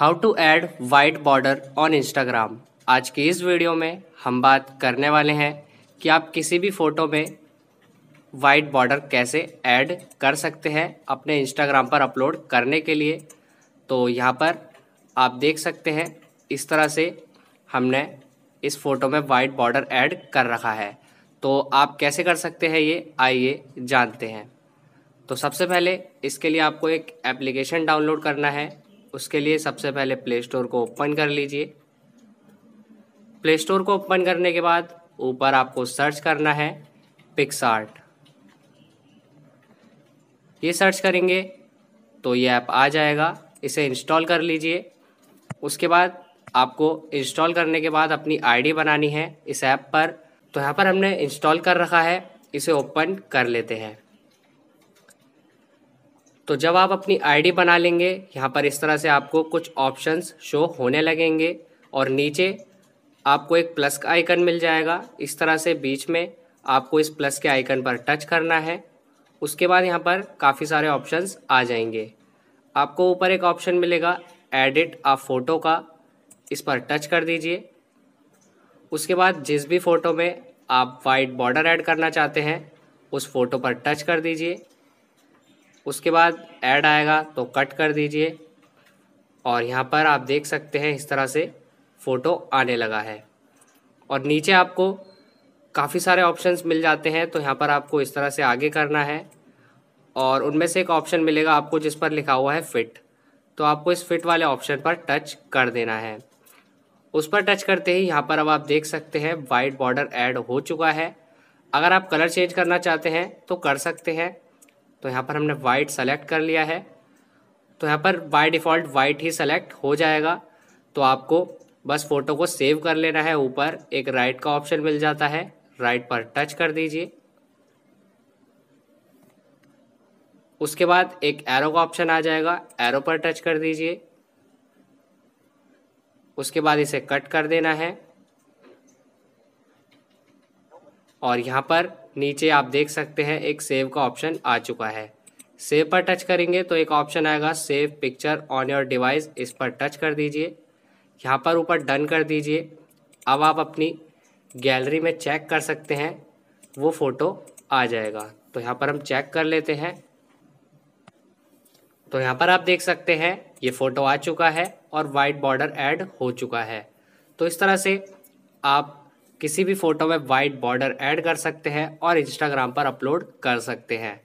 how to add white border on Instagram आज की इस वीडियो में हम बात करने वाले हैं कि आप किसी भी फ़ोटो में वाइट बॉर्डर कैसे ऐड कर सकते हैं अपने इंस्टाग्राम पर अपलोड करने के लिए तो यहाँ पर आप देख सकते हैं इस तरह से हमने इस फ़ोटो में वाइट बॉर्डर ऐड कर रखा है तो आप कैसे कर सकते हैं ये आइए जानते हैं तो सबसे पहले इसके लिए आपको एक एप्लीकेशन डाउनलोड करना है उसके लिए सबसे पहले प्ले स्टोर को ओपन कर लीजिए प्ले स्टोर को ओपन करने के बाद ऊपर आपको सर्च करना है पिक्सार्ट ये सर्च करेंगे तो ये ऐप आ जाएगा इसे इंस्टॉल कर लीजिए उसके बाद आपको इंस्टॉल करने के बाद अपनी आईडी बनानी है इस ऐप पर तो यहाँ पर हमने इंस्टॉल कर रखा है इसे ओपन कर लेते हैं तो जब आप अपनी आईडी बना लेंगे यहाँ पर इस तरह से आपको कुछ ऑप्शंस शो होने लगेंगे और नीचे आपको एक प्लस का आइकन मिल जाएगा इस तरह से बीच में आपको इस प्लस के आइकन पर टच करना है उसके बाद यहाँ पर काफ़ी सारे ऑप्शंस आ जाएंगे आपको ऊपर एक ऑप्शन मिलेगा एडिट आ फ़ोटो का इस पर टच कर दीजिए उसके बाद जिस भी फ़ोटो में आप वाइट बॉर्डर ऐड करना चाहते हैं उस फ़ोटो पर टच कर दीजिए उसके बाद ऐड आएगा तो कट कर दीजिए और यहाँ पर आप देख सकते हैं इस तरह से फ़ोटो आने लगा है और नीचे आपको काफ़ी सारे ऑप्शंस मिल जाते हैं तो यहाँ पर आपको इस तरह से आगे करना है और उनमें से एक ऑप्शन मिलेगा आपको जिस पर लिखा हुआ है फ़िट तो आपको इस फिट वाले ऑप्शन पर टच कर देना है उस पर टच करते ही यहाँ पर अब आप देख सकते हैं वाइट बॉर्डर ऐड हो चुका है अगर आप कलर चेंज करना चाहते हैं तो कर सकते हैं तो यहाँ पर हमने वाइट सेलेक्ट कर लिया है तो यहाँ पर बाय डिफ़ॉल्ट वाइट ही सेलेक्ट हो जाएगा तो आपको बस फ़ोटो को सेव कर लेना है ऊपर एक राइट का ऑप्शन मिल जाता है राइट पर टच कर दीजिए उसके बाद एक एरो का ऑप्शन आ जाएगा एरो पर टच कर दीजिए उसके बाद इसे कट कर देना है और यहाँ पर नीचे आप देख सकते हैं एक सेव का ऑप्शन आ चुका है सेव पर टच करेंगे तो एक ऑप्शन आएगा save picture on your device इस पर टच कर दीजिए यहाँ पर ऊपर डन कर दीजिए अब आप अपनी गैलरी में चेक कर सकते हैं वो फ़ोटो आ जाएगा तो यहाँ पर हम चेक कर लेते हैं तो यहाँ पर आप देख सकते हैं ये फ़ोटो आ चुका है और वाइट बॉर्डर ऐड हो चुका है तो इस तरह से आप किसी भी फोटो में वाइट बॉर्डर ऐड कर सकते हैं और इंस्टाग्राम पर अपलोड कर सकते हैं